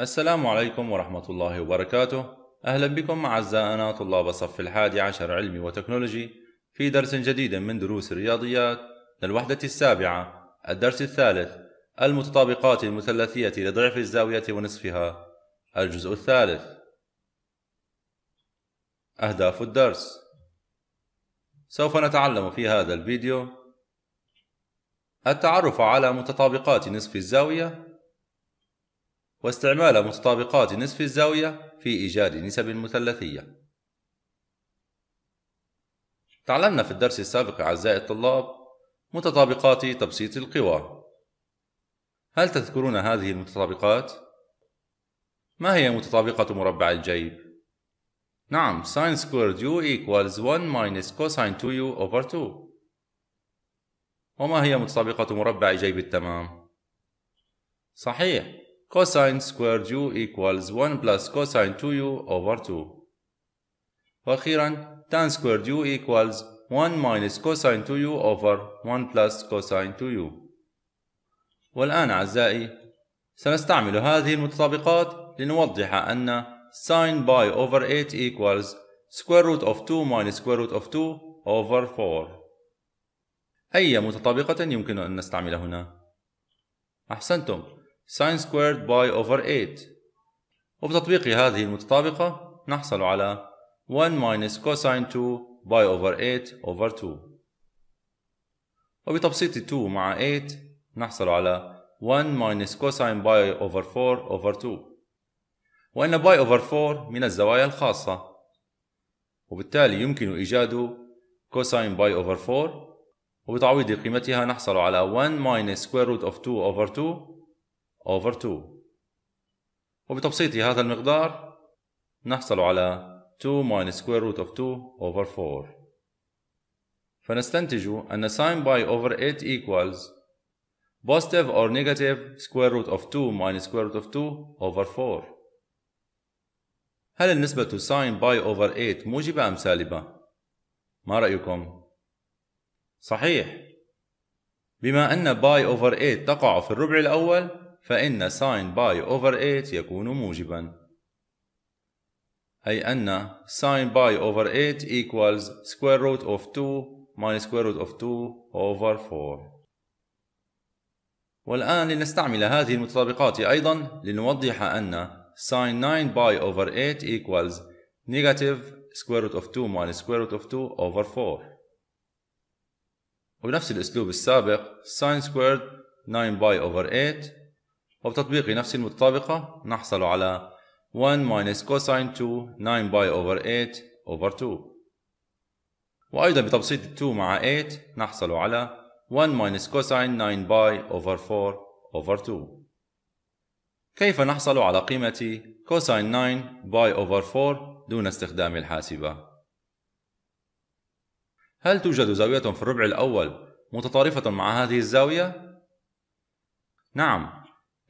السلام عليكم ورحمة الله وبركاته أهلا بكم أعزائنا طلاب صف الحادي عشر علمي وتكنولوجي في درس جديد من دروس الرياضيات للوحدة السابعة الدرس الثالث المتطابقات المثلثية لضعف الزاوية ونصفها الجزء الثالث أهداف الدرس سوف نتعلم في هذا الفيديو التعرف على متطابقات نصف الزاوية واستعمال متطابقات نصف الزاوية في إيجاد نسب مثلثية. تعلمنا في الدرس السابق أعزائي الطلاب متطابقات تبسيط القوى. هل تذكرون هذه المتطابقات؟ ما هي متطابقة مربع الجيب؟ نعم sin squared u equals 1 minus cosine 2u over 2 وما هي متطابقة مربع جيب التمام؟ صحيح cosine squared u equals 1 plus cosine 2u over 2 وأخيرا tan squared u equals 1 minus cosine 2u over 1 plus cosine 2u والآن أعزائي سنستعمل هذه المتطابقات لنوضح أن sin باي over 8 equals square root of 2 minus square root of 2 over 4 أي متطابقة يمكن أن نستعمل هنا؟ أحسنتم sin squared by over 8 وبتطبيق هذه المتطابقة نحصل على 1 minus cosine 2 by over 8 over 2 وبتبسيط 2 مع 8 نحصل على 1 minus cosine by over 4 over 2 وأن by over 4 من الزوايا الخاصة وبالتالي يمكن إيجاد cosine by over 4 وبتعويض قيمتها نحصل على 1 minus square root of 2 over 2 over 2 وبتبسيط هذا المقدار نحصل على 2 minus square root of 2 over 4 فنستنتج أن sine by over 8 equals positive or negative square root of 2 minus square root of 2 over 4 هل النسبة sine by over 8 موجبة أم سالبة؟ ما رأيكم؟ صحيح بما أن باي أوفر 8 تقع في الربع الأول فإن sin باي أوفر 8 يكون موجبا أي أن sin باي أوفر 8 equals square root of 2 minus square root of 2 over 4 والآن لنستعمل هذه المتطابقات أيضا لنوضح أن sin 9 باي over 8 equals negative square root of 2 minus square root of 2 over 4 وبنفس الأسلوب السابق sin squared 9 باي over 8 وبتطبيق نفس المتطابقة نحصل على 1 minus cosine 2 9 باي over 8 over 2 وأيضا بتبسيط 2 مع 8 نحصل على 1 minus cosine 9 باي over 4 over 2 كيف نحصل على قيمة cosine 9 باي over 4 دون استخدام الحاسبة؟ هل توجد زاوية في الربع الأول متطرفة مع هذه الزاوية؟ نعم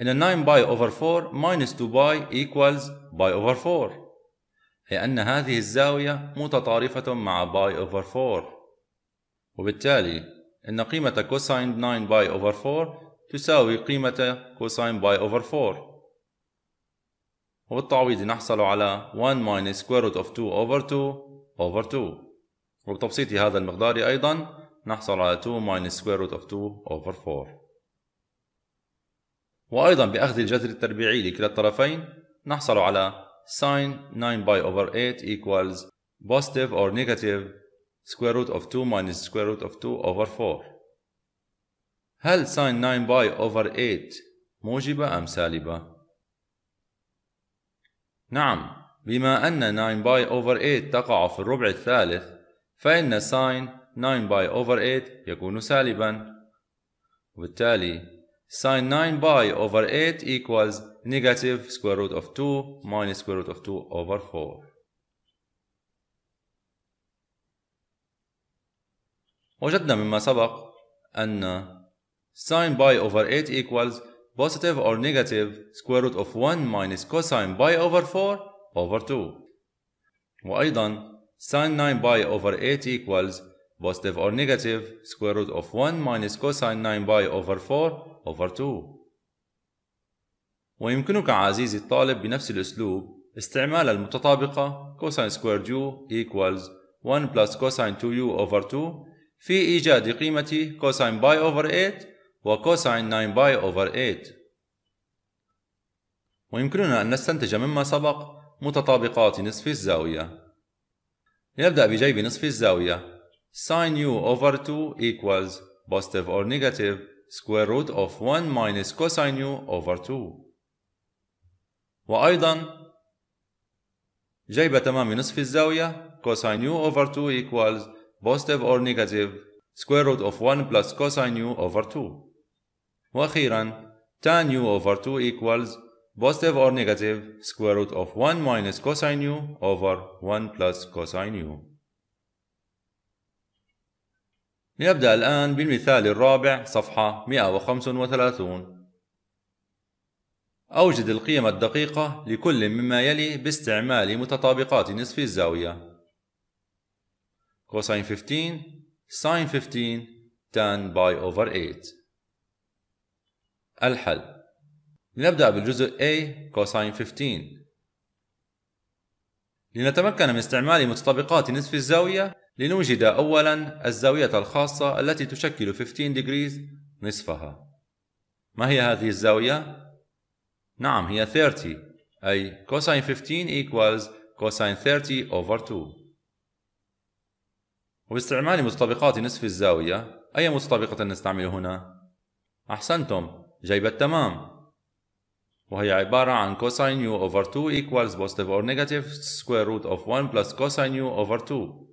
إن 9 باي أوفر 4 ماينس 2 باي إيكوالز باي أوفر 4 ان هذه الزاوية متطارفة مع باي أوفر 4 وبالتالي إن قيمة كوساين 9 باي أوفر 4 تساوي قيمة كوساين باي أوفر 4 وبالتعويض نحصل على 1 ماينس square root of 2 over 2 over 2 وبتبسيط هذا المقدار أيضا نحصل على 2 ماينس square root of 2 over 4 وأيضا بأخذ الجذر التربيعي لكلا الطرفين نحصل على sin 9 باي over 8 equals positive or negative square root of 2 minus square root of 2 over 4 هل sin 9 باي over 8 موجبة أم سالبة؟ نعم بما أن 9 باي over 8 تقع في الربع الثالث فإن sin 9 باي over 8 يكون سالبا وبالتالي Sine 9 pi over 8 equals negative square root of 2 minus square root of 2 over 4. وجدنا مما سبق أن sine pi over 8 equals positive or negative square root of 1 minus cosine pi over 4 over 2. وأيضا sine 9 pi over 8 equals positive or negative square root of 1 minus cosine 9 pi over 4 over 2 ويمكنك عزيزي الطالب بنفس الأسلوب استعمال المتطابقة cosine squared u equals 1 plus cosine 2u over 2 في إيجاد قيمة cosine pi over 8 و cosine 9 pi over 8 ويمكننا أن نستنتج مما سبق متطابقات نصف الزاوية لنبدأ بجيب نصف الزاوية sine u over 2 equals positive or negative square root of 1 minus cosine u over 2 وأيضا جايبة تمام نصف الزاوية cosine u over 2 equals positive or negative square root of 1 plus cosine u over 2 وأخيرا tan u over 2 equals positive or negative square root of 1 minus cosine u over 1 plus cosine u لنبدأ الآن بالمثال الرابع صفحة 135 أوجد القيمة الدقيقة لكل مما يلي باستعمال متطابقات نصف الزاوية كوساين 15 ساين 15 tan باي أوفر 8 الحل لنبدأ بالجزء A كوساين 15 لنتمكن من استعمال متطابقات نصف الزاوية لنوجد أولا الزاوية الخاصة التي تشكل 15 degrees نصفها ما هي هذه الزاوية؟ نعم هي 30 أي cosine 15 equals cosine 30 over 2 وباستعمال مستبقات نصف الزاوية أي مستبقة نستعمل هنا؟ أحسنتم جيب التمام وهي عبارة عن cosine u over 2 equals positive or negative square root of 1 plus cosine u over 2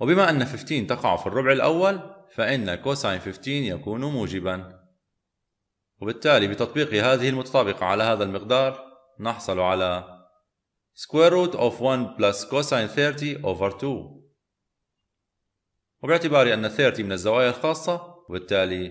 وبما أن 15 تقع في الربع الأول فإن كوساين 15 يكون موجبا وبالتالي بتطبيق هذه المتطابقة على هذا المقدار نحصل على square root of 1 plus cosine 30 over 2 وباعتبار أن 30 من الزوايا الخاصة وبالتالي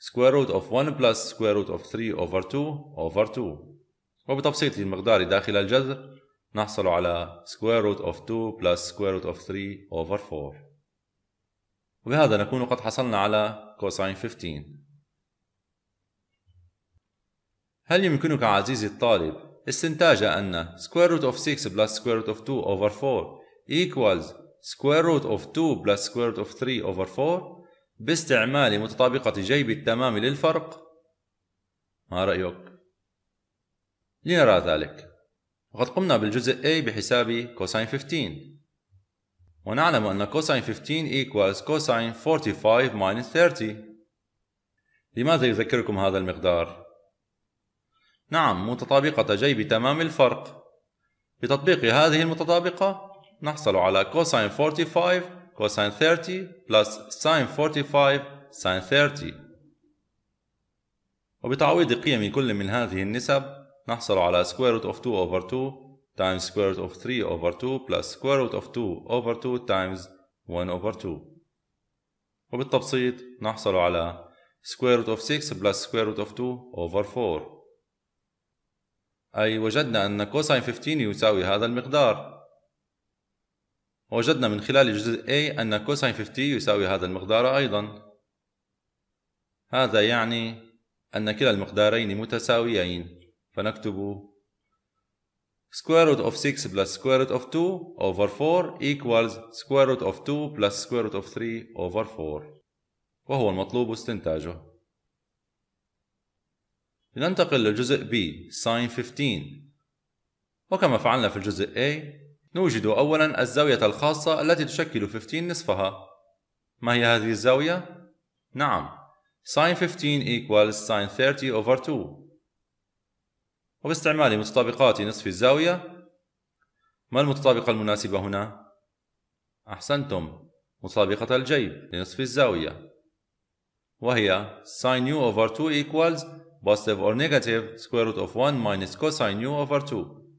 square root of 1 plus square root of 3 over 2 over 2 وبتبسيط المقدار داخل الجذر نحصل على square root of 2 plus square root of 3 over 4 وبهذا نكون قد حصلنا على cosine 15 هل يمكنك عزيزي الطالب استنتاج أن square root of 6 plus square root of 2 over 4 equals square root of 2 plus square root of 3 over 4 باستعمال متطابقة جيب التمام للفرق ما رأيك؟ لنرى ذلك وقد قمنا بالجزء A بحساب كوساين 15 ونعلم أن كوساين 15 equals كوساين 45 minus 30 لماذا يذكركم هذا المقدار؟ نعم متطابقة جيب تمام الفرق بتطبيق هذه المتطابقة نحصل على كوساين 45 كوساين 30 بلس ساين 45 ساين 30 وبتعويض قيم كل من هذه النسب نحصل على square root of 2 over 2 times square root of 3 over 2 plus square root of 2 over 2 times 1 over 2 وبالتبسيط نحصل على square root of 6 plus square root of 2 over 4 أي وجدنا أن cosine 15 يساوي هذا المقدار وجدنا من خلال الجزء A أن cosine 50 يساوي هذا المقدار أيضا هذا يعني أن كلا المقدارين متساويين فنكتب square root of 6 plus square root of 2 over 4 equals square root of 2 plus square root of 3 over 4 وهو المطلوب استنتاجه لننتقل للجزء B sin 15 وكما فعلنا في الجزء A نوجد أولا الزاوية الخاصة التي تشكل 15 نصفها ما هي هذه الزاوية؟ نعم sin 15 equals sin 30 over 2 وباستعمال متطابقات نصف الزاوية ما المتطابقة المناسبة هنا؟ أحسنتم مطابقة الجيب لنصف الزاوية وهي sin u over 2 equals positive or negative square root of 1 minus cosine u over 2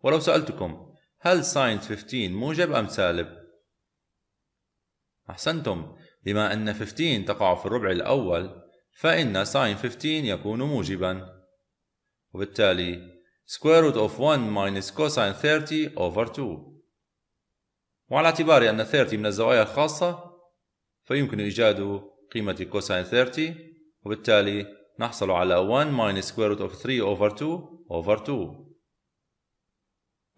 ولو سألتكم هل sin 15 موجب أم سالب؟ أحسنتم بما أن 15 تقع في الربع الأول فإن sin 15 يكون موجبا وبالتالي square root of 1 minus cosine 30 over 2 وعلى اعتبار أن 30 من الزوايا الخاصة فيمكن إيجاد قيمة cosine 30 وبالتالي نحصل على 1 minus square root of 3 over 2 over 2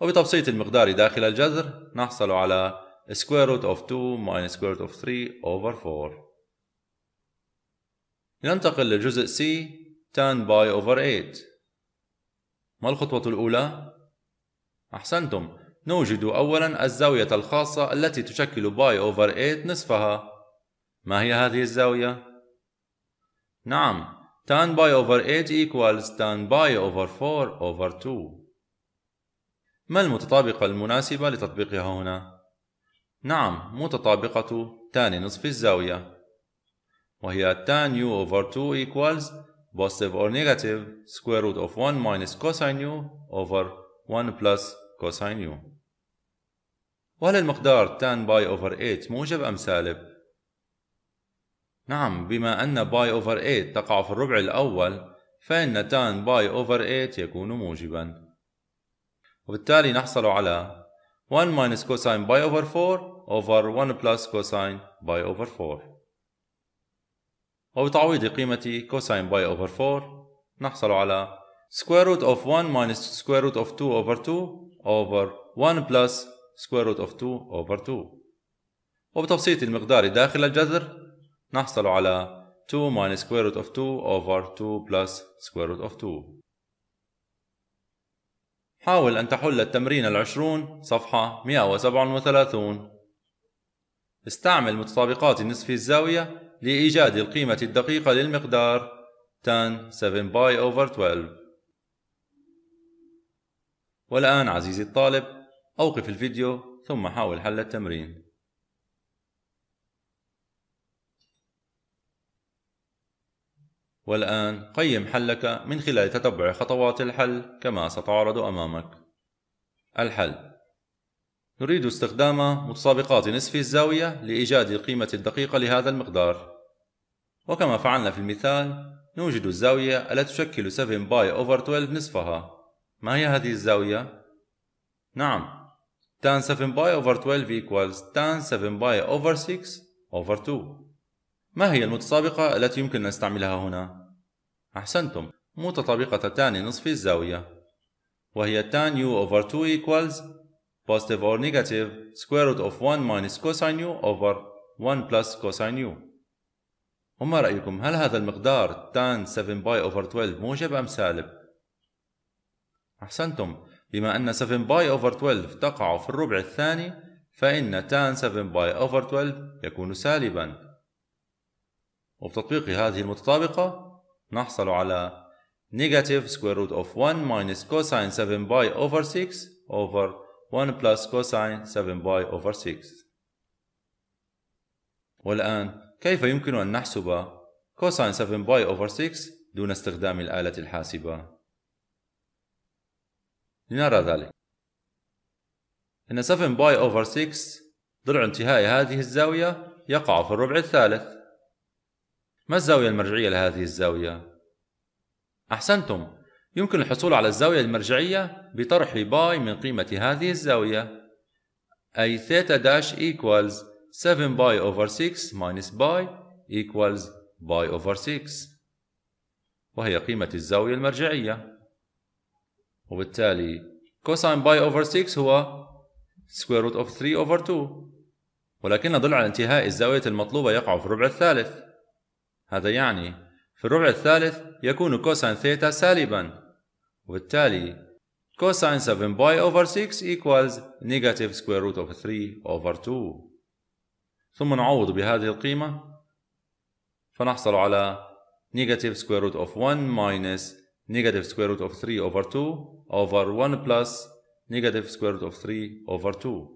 وبتبسيط المقدار داخل الجذر نحصل على square root of 2 minus square root of 3 over 4 لننتقل للجزء C tan by over 8 ما الخطوة الأولى؟ أحسنتم نوجد أولا الزاوية الخاصة التي تشكل باي أوفر 8 نصفها ما هي هذه الزاوية؟ نعم tan باي أوفر 8 equals tan باي أوفر 4 أوفر 2 ما المتطابقة المناسبة لتطبيقها هنا؟ نعم متطابقة تان نصف الزاوية وهي tan u أوفر 2 equals positive or negative square root of 1 minus cosine u over 1 plus cosine u وهل المقدار tan باي over 8 موجب أم سالب؟ نعم بما أن باي over 8 تقع في الربع الأول فإن tan باي over 8 يكون موجبا وبالتالي نحصل على 1 minus cosine باي over 4 over 1 plus cosine باي over 4 وبتعويض قيمة كوساين باي اوفر 4 نحصل على square root of 1 minus square root of 2 over 2 over 1 plus square root of 2 over 2 وبتبسيط المقدار داخل الجذر نحصل على 2 minus square root of 2 over 2 plus square root of 2 حاول أن تحل التمرين العشرون صفحة 137 استعمل متطابقات نصف الزاوية لإيجاد القيمة الدقيقة للمقدار tan 7 باي over 12 والآن عزيزي الطالب أوقف الفيديو ثم حاول حل التمرين والآن قيم حلك من خلال تتبع خطوات الحل كما ستعرض أمامك الحل نريد استخدام متسابقات نصف الزاوية لإيجاد القيمة الدقيقة لهذا المقدار وكما فعلنا في المثال نوجد الزاوية التي تشكل 7 باي أوفر 12 نصفها ما هي هذه الزاوية؟ نعم tan 7 باي أوفر 12 equals tan 7 باي أوفر 6 أوفر 2 ما هي المتسابقة التي يمكن أن نستعملها هنا؟ أحسنتم متطابقة تان نصف الزاوية وهي tan u أوفر 2 equals positive or negative square root of 1 minus cosine u over 1 plus cosine u وما رأيكم هل هذا المقدار tan 7 باي over 12 موجب أم سالب؟ أحسنتم بما أن 7 باي over 12 تقع في الربع الثاني فإن tan 7 باي over 12 يكون سالبا وبتطبيق هذه المتطابقة نحصل على negative square root of 1 minus cosine 7 باي over 6 over 1 بلس كوساين 7 باي أوفر 6 والآن كيف يمكن أن نحسب كوساين 7 باي أوفر 6 دون استخدام الآلة الحاسبة؟ لنرى ذلك إن 7 باي أوفر 6 ضلع انتهاء هذه الزاوية يقع في الربع الثالث ما الزاوية المرجعية لهذه الزاوية؟ أحسنتم يمكن الحصول على الزاوية المرجعية بطرح باي من قيمة هذه الزاوية أي ثيتا داش equals 7 باي over 6 minus باي equals باي over 6 وهي قيمة الزاوية المرجعية وبالتالي كوساين باي over 6 هو square root of 3 over 2 ولكن ضلع انتهاء الزاوية المطلوبة يقع في الربع الثالث هذا يعني في الربع الثالث يكون كوساين ثيتا سالبا وبالتالي cosine 7 باي over 6 equals negative square root of 3 over 2 ثم نعوض بهذه القيمة فنحصل على negative square root of 1 minus negative square root of 3 over 2 over 1 plus negative square root of 3 over 2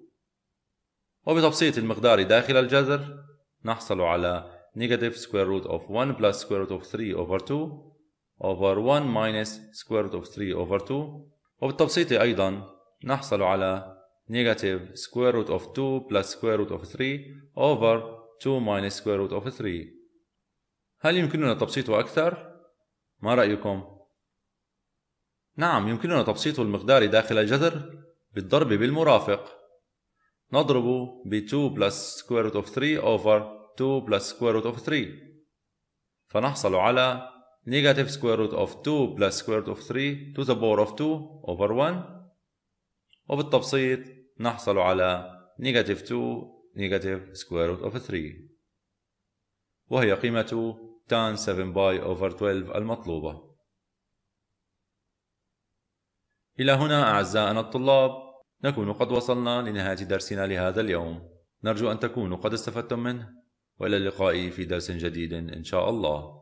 وبتبسيط المقدار داخل الجذر نحصل على negative square root of 1 plus square root of 3 over 2 over 1 minus square root of 3 over 2 وبالتبسيط أيضا نحصل على negative square root of 2 plus square root of 3 over 2 minus square root of 3 هل يمكننا تبسيطه أكثر؟ ما رأيكم؟ نعم يمكننا تبسيط المقدار داخل الجذر بالضرب بالمرافق نضرب ب 2 plus square root of 3 over 2 plus square root of 3 فنحصل على negative square root of 2 plus square root of 3 to the power of 2 over 1 وبالتبسيط نحصل على negative 2 negative square root of 3 وهي قيمة tan 7 by over 12 المطلوبة إلى هنا أعزائنا الطلاب نكون قد وصلنا لنهاية درسنا لهذا اليوم نرجو أن تكونوا قد استفدتم منه وإلى اللقاء في درس جديد إن شاء الله